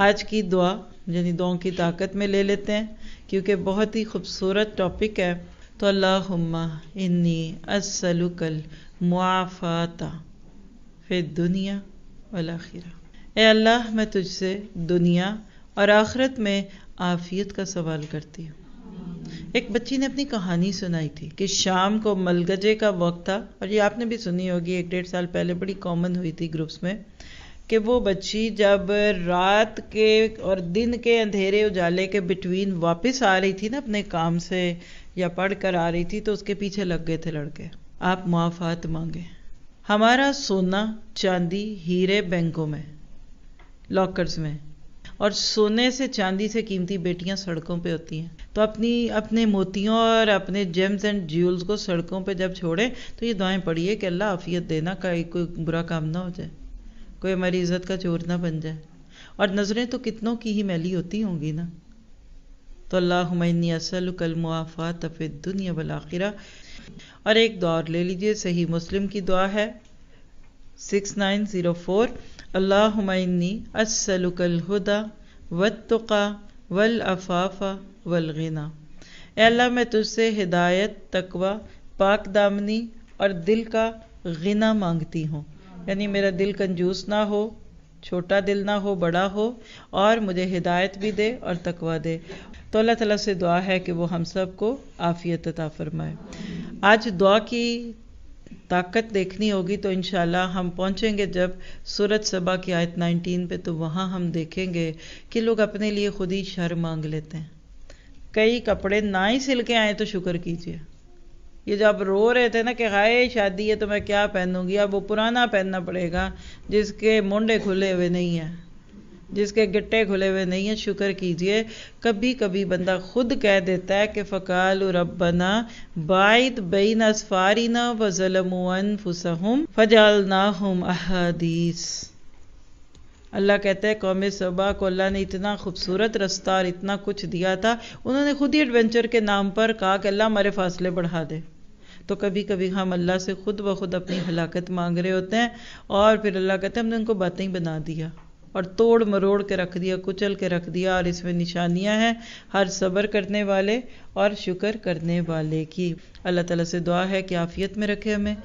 आज की दुआ यानी दुआओं की ताकत में ले लेते हैं क्योंकि बहुत ही खूबसूरत टॉपिक है तो अल्लाह इन्नी असलुकल मुआफ़ाता फिर दुनिया वाल आखिरा ए अल्लाह मैं तुझसे दुनिया और आखिरत में आफियत का सवाल करती हूँ एक बच्ची ने अपनी कहानी सुनाई थी कि शाम को मलगजे का वक्त था और ये आपने भी सुनी होगी एक डेढ़ साल पहले बड़ी कॉमन हुई थी ग्रुप्स में कि वो बच्ची जब रात के और दिन के अंधेरे उजाले के बिटवीन वापस आ रही थी ना अपने काम से या पढ़ कर आ रही थी तो उसके पीछे लग गए थे लड़के आप मुआफ़ात मांगे हमारा सोना चांदी हीरे बैंकों में लॉकर्स में और सोने से चांदी से कीमती बेटियां सड़कों पे होती हैं तो अपनी अपने मोतियों और अपने जेम्स एंड ज्यूल्स को सड़कों पे जब छोड़ें तो ये दुआएं पढ़िए कि अल्लाह आफियत देना का कोई बुरा काम ना हो जाए कोई हमारी इज्जत का चोर ना बन जाए और नज़रें तो कितनों की ही मैली होती होंगी ना तो अल्लाह हमनी असल मुआफ़ा तफ़िद दुनिया बलाखिरा और एक दुआ और ले लीजिए सही मुस्लिम की दुआ है सिक्स नाइन ज़ीरो फोर अल्लाह हमनी असलकलहुदा वतुका वल अफाफा वलगिना अल्लाह मैं तुझसे हिदायत तकवा पाक दामनी और दिल का गिना मांगती हूँ यानी मेरा दिल कंजूस ना हो छोटा दिल ना हो बड़ा हो और मुझे हिदायत भी दे और तकवा दे तो अल्लाह तला से दुआ है कि वो हम सब को आफ़ियत अता फरमाए आज दुआ की ताकत देखनी होगी तो इन हम पहुँचेंगे जब सूरत सभा की आयत 19 पे तो वहाँ हम देखेंगे कि लोग अपने लिए खुद ही शर मांग लेते हैं कई कपड़े ना ही सिल के आए तो शुक्र कीजिए ये जो आप रो रहे थे ना कि हाय शादी है तो मैं क्या पहनूंगी अब वो पुराना पहनना पड़ेगा जिसके मुंडे खुले हुए नहीं हैं जिसके गिट्टे खुले हुए नहीं हैं शुक्र कीजिए कभी कभी बंदा खुद कह देता है कि फ़काल रबना बाइत बेन असफारिना ना ज़लमुअन फुसहम फजाल अल्लाह कहते हैं कौम सबा को अल्लाह ने इतना खूबसूरत रास्ता और इतना कुछ दिया था उन्होंने खुद ही एडवेंचर के नाम पर कहा कि अल्लाह हमारे फासले बढ़ा दे तो कभी कभी हम अल्लाह से खुद ब खुद अपनी हलाकत मांग रहे होते हैं और फिर अल्लाह कहते हैं हमने उनको बातें ही बना दिया और तोड़ मरोड़ के रख दिया कुचल के रख दिया और इसमें निशानियां हैं हर सब्र करने वाले और शुक्र करने वाले की अल्लाह ताला से दुआ है कि आफियत में रखे हमें